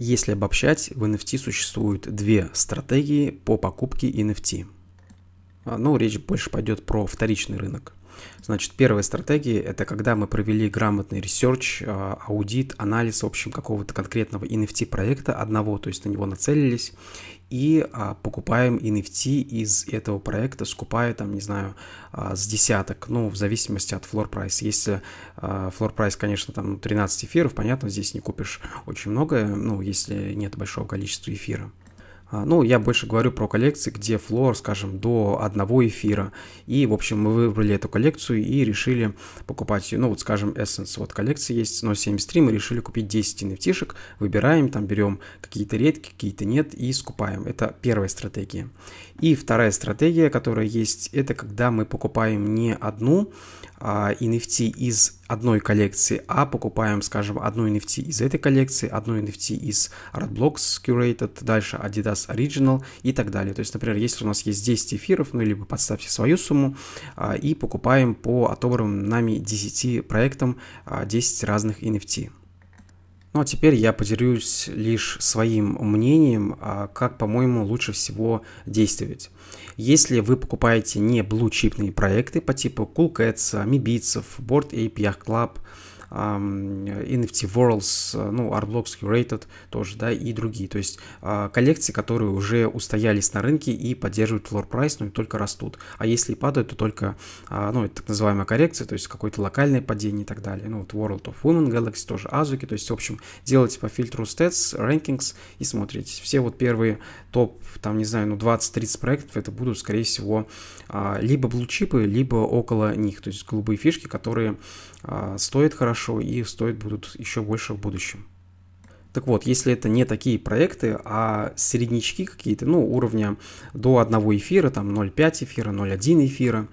Если обобщать, в NFT существуют две стратегии по покупке NFT. А, ну, речь больше пойдет про вторичный рынок. Значит, первая стратегия – это когда мы провели грамотный ресерч, а, аудит, анализ, в общем, какого-то конкретного NFT-проекта одного, то есть на него нацелились, и а, покупаем NFT из этого проекта, скупая там, не знаю, а, с десяток, ну, в зависимости от floor price. Если а, floor price, конечно, там 13 ну, эфиров, понятно, здесь не купишь очень многое, ну, если нет большого количества эфира. А, ну, я больше говорю про коллекции, где флор, скажем, до одного эфира. И, в общем, мы выбрали эту коллекцию и решили покупать Ну, вот, скажем, Essence. Вот коллекция есть 0.73, мы решили купить 10 NFT-шек, выбираем, там берем какие-то редкие, какие-то нет и скупаем. Это первая стратегия. И вторая стратегия, которая есть, это когда мы покупаем не одну а NFT из одной коллекции, а покупаем, скажем, одну NFT из этой коллекции, одну NFT из Artblocks Curated, дальше Adidas Original и так далее. То есть, например, если у нас есть 10 эфиров, ну, либо подставьте свою сумму а, и покупаем по отобранным нами 10 проектам 10 а, разных NFT. Ну а теперь я поделюсь лишь своим мнением, а, как, по-моему, лучше всего действовать. Если вы покупаете не блучипные проекты по типу Coolcats, Мибицев, Board Ape Club – NFT Worlds, э, ну, Artblocks Curated тоже, да, и другие. То есть а, коллекции, которые уже устоялись на рынке и поддерживают floor price, но и только растут. А если и падают, то только, а, ну, это так называемая коррекция, то есть какое-то локальное падение и так далее. Ну, вот World of Women Galaxy, тоже Азуки, то есть, в общем, делайте по фильтру Stats, Rankings и смотрите. Все вот первые топ, там, не знаю, ну, 20-30 проектов, это будут, скорее всего, а, либо блучипы, либо около них, то есть голубые фишки, которые а, стоит хорошо и стоят будут еще больше в будущем. Так вот, если это не такие проекты, а середнячки какие-то, ну, уровня до одного эфира, там 0,5 эфира, 0,1 эфира,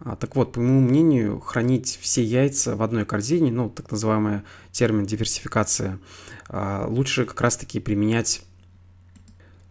а, так вот, по моему мнению, хранить все яйца в одной корзине, ну, так называемый термин диверсификация, а, лучше как раз-таки применять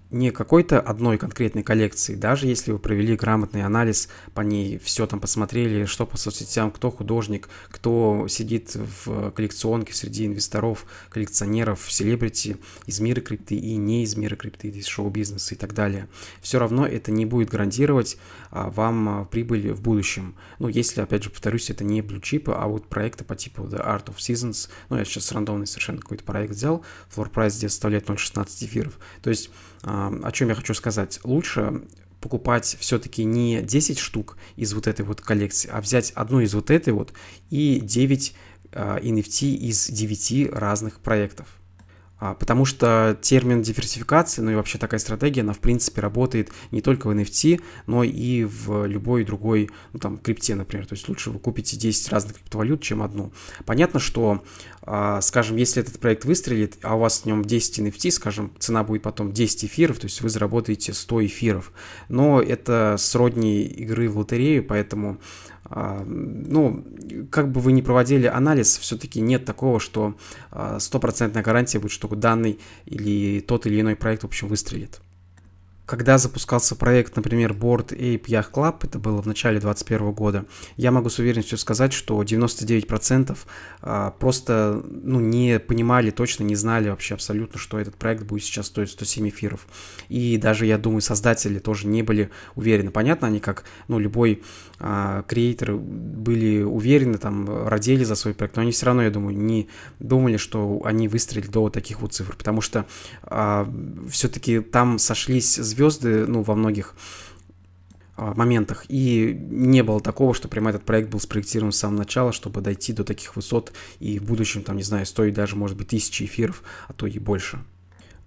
не какой-то одной конкретной коллекции, даже если вы провели грамотный анализ по ней, все там посмотрели, что по соцсетям, кто художник, кто сидит в коллекционке среди инвесторов, коллекционеров, селебрити из мира крипты и не из мира крипты, из шоу-бизнеса и так далее. Все равно это не будет гарантировать а, вам а, прибыль в будущем. Ну, если, опять же, повторюсь, это не блючипы, а вот проекты по типу The Art of Seasons, ну, я сейчас рандомный совершенно какой-то проект взял, Floor price здесь составляет 0,16 эфиров. То есть а, о чем я хочу сказать. Лучше покупать все-таки не 10 штук из вот этой вот коллекции, а взять одну из вот этой вот и 9 NFT а, из 9 разных проектов. А, потому что термин диверсификации, ну и вообще такая стратегия, она в принципе работает не только в NFT, но и в любой другой, ну там, крипте, например. То есть лучше вы купите 10 разных криптовалют, чем одну. Понятно, что, а, скажем, если этот проект выстрелит, а у вас в нем 10 NFT, скажем, цена будет потом 10 эфиров, то есть вы заработаете 100 эфиров. Но это сродни игры в лотерею, поэтому а, ну, как бы вы ни проводили анализ, все-таки нет такого, что а, стопроцентная гарантия будет, что данный или тот или иной проект, в общем, выстрелит. Когда запускался проект, например, Board Ape Yacht Club, это было в начале 2021 года, я могу с уверенностью сказать, что 99% а, просто ну, не понимали точно, не знали вообще абсолютно, что этот проект будет сейчас стоить 107 эфиров. И даже, я думаю, создатели тоже не были уверены. Понятно, они как ну, любой а, креатор были уверены, там, родили за свой проект, но они все равно, я думаю, не думали, что они выстрелят до таких вот цифр, потому что а, все-таки там сошлись звезды, ну, во многих а, моментах. И не было такого, что прямо этот проект был спроектирован с самого начала, чтобы дойти до таких высот и в будущем, там, не знаю, стоить даже, может быть, тысячи эфиров, а то и больше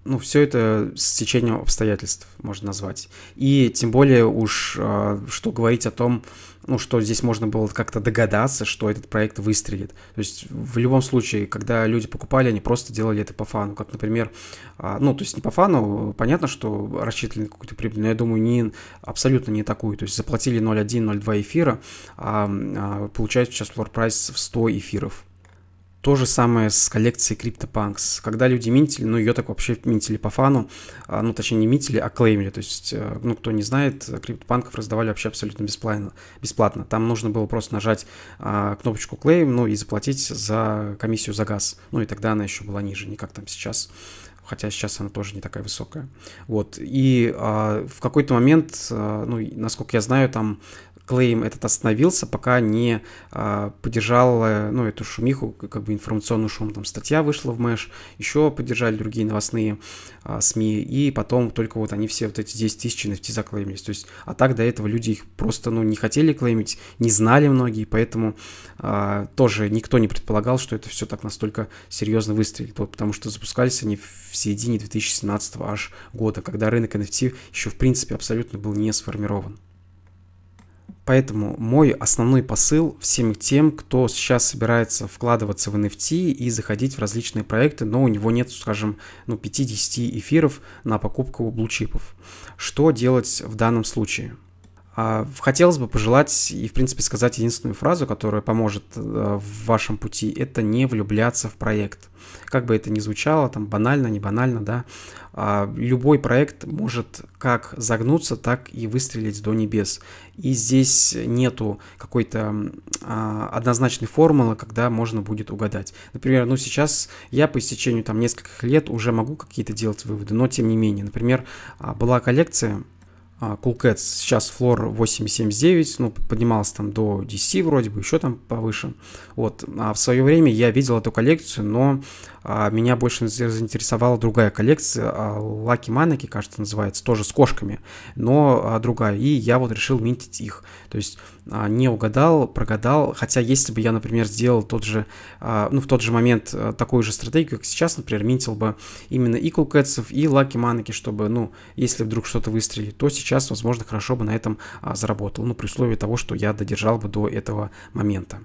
ну, все это с течением обстоятельств можно назвать. И тем более уж, а, что говорить о том, ну, что здесь можно было как-то догадаться, что этот проект выстрелит. То есть в любом случае, когда люди покупали, они просто делали это по фану. Как, например, а, ну, то есть не по фану, понятно, что рассчитывали на какую-то прибыль, но я думаю, не, абсолютно не такую. То есть заплатили 0,1-0,2 эфира, а, а получают сейчас floor price в 100 эфиров. То же самое с коллекцией CryptoPunks. Когда люди минтили, ну ее так вообще минтили по фану, а, ну точнее не минтили, а клеймили. То есть, э, ну кто не знает, CryptoPunkов раздавали вообще абсолютно бесплатно. бесплатно. Там нужно было просто нажать а, кнопочку клейм, ну и заплатить за комиссию за газ. Ну и тогда она еще была ниже, не как там сейчас хотя сейчас она тоже не такая высокая. Вот. И а, в какой-то момент, а, ну, насколько я знаю, там Клейм этот остановился, пока не а, поддержал ну, эту шумиху, как бы информационную шум. Там статья вышла в Мэш, еще поддержали другие новостные а, СМИ, и потом только вот они все вот эти 10 тысяч NFT заклеймились. То есть, а так до этого люди их просто ну, не хотели клеймить, не знали многие, поэтому а, тоже никто не предполагал, что это все так настолько серьезно выстрелит, потому что запускались они в середине 2017 аж года, когда рынок NFT еще в принципе абсолютно был не сформирован. Поэтому мой основной посыл всем тем, кто сейчас собирается вкладываться в NFT и заходить в различные проекты, но у него нет, скажем, ну, 50 эфиров на покупку блучипов. Что делать в данном случае? А, хотелось бы пожелать и, в принципе, сказать единственную фразу, которая поможет э, в вашем пути, это не влюбляться в проект. Как бы это ни звучало, там банально, не банально, да, а, любой проект может как загнуться, так и выстрелить до небес. И здесь нету какой-то а, однозначной формулы, когда можно будет угадать. Например, ну сейчас я по истечению там нескольких лет уже могу какие-то делать выводы, но тем не менее. Например, была коллекция, а, cool Cats сейчас флор 8,79, ну, поднимался там до 10 вроде бы, еще там повыше. Вот, а в свое время я видел эту коллекцию, но а, меня больше заинтересовала другая коллекция, а, Lucky Manaki, кажется, называется, тоже с кошками, но а, другая, и я вот решил минтить их. То есть а, не угадал, прогадал. Хотя, если бы я, например, сделал тот же, а, ну, в тот же момент а, такую же стратегию, как сейчас, например, минтил бы именно и кулкетсов, и лаки манки чтобы, ну, если вдруг что-то выстрелит, то сейчас, возможно, хорошо бы на этом заработал. Ну, при условии того, что я додержал бы до этого момента.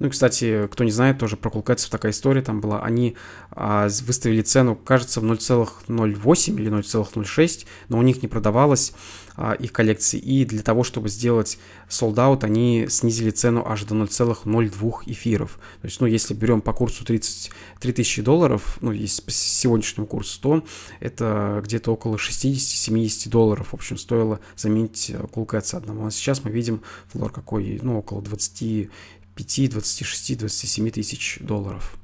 Ну и, кстати, кто не знает, тоже про кулкайцев такая история там была. Они а, выставили цену, кажется, в 0,08 или 0,06, но у них не продавалось а, их коллекции. И для того, чтобы сделать солдат, они снизили цену аж до 0,02 эфиров. То есть, ну, если берем по курсу 33 тысячи долларов, ну, если по сегодняшнему курсу, то это где-то около 60-70 долларов, в общем, стоило заменить э, кулкайца одного. А сейчас мы видим флор какой, ну, около 20 25, 26, 27 тысяч долларов.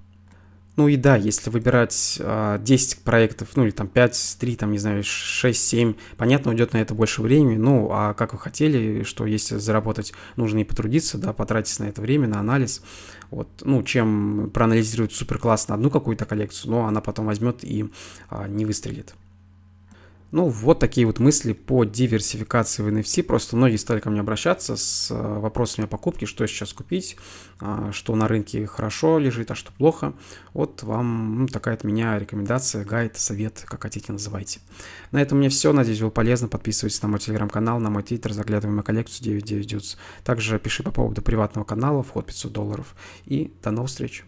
Ну и да, если выбирать э, а, 10 проектов, ну или там 5, 3, там, не знаю, 6, 7, понятно, уйдет на это больше времени, ну а как вы хотели, что если заработать, нужно и потрудиться, да, потратить на это время, на анализ, вот, ну, чем проанализировать супер классно одну какую-то коллекцию, но она потом возьмет и э, не выстрелит. Ну, вот такие вот мысли по диверсификации в NFT. Просто многие стали ко мне обращаться с э, вопросами о покупке, что сейчас купить, а, что на рынке хорошо лежит, а что плохо. Вот вам ну, такая от меня рекомендация, гайд, совет, как хотите называйте. На этом у меня все. Надеюсь, было полезно. Подписывайтесь на мой телеграм-канал, на мой твиттер, заглядывай в мою коллекцию 99 Dudes. Также пиши по поводу приватного канала, вход 500 долларов. И до новых встреч!